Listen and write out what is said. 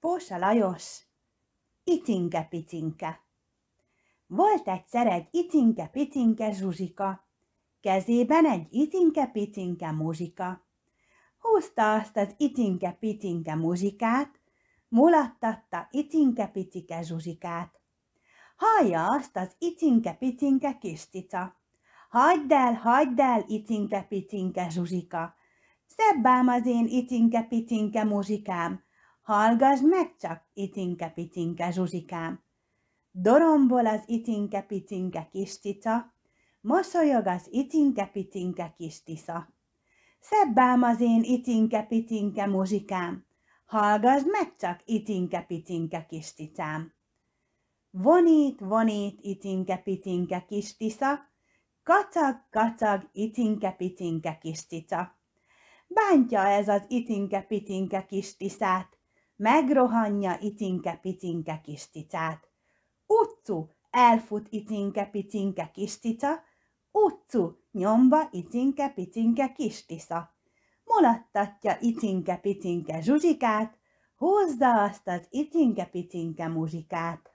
Pósa Lajos, icinke-picinke. Volt egyszer egy icinke-picinke zsuzsika, kezében egy icinke-picinke muzsika. Húzta azt az icinke-picinke muzsikát, mulattatta icinke-picike zsuzsikát. Hallja azt az icinke-picinke kis cica. Hagyd el, hagyd el, icinke-picinke zsuzsika. Szebb ám az én icinke-picinke muzsikám, Hallgass meg csak, itinke-pitinke zsuzsikám! Dorombol az itinke-pitinke kis cica, mosolyog az itinke-pitinke kis tisza. Szebbám az én itinke-pitinke muzsikám, hallgass meg csak, itinke-pitinke kis cicám! Vonít, vonít, itinke-pitinke kis tisza, kacag, kacag, itinke-pitinke kis cica. Bántja ez az itinke-pitinke kis tiszát, megrohanja itinke picinke kis cicát. Uccu, elfut itinke picinke kis cica, Uccu, nyomba itinke picinke kis tisza. Mulattatja itinke picinke zsuzsikát, húzza azt az itinke picinke muzsikát.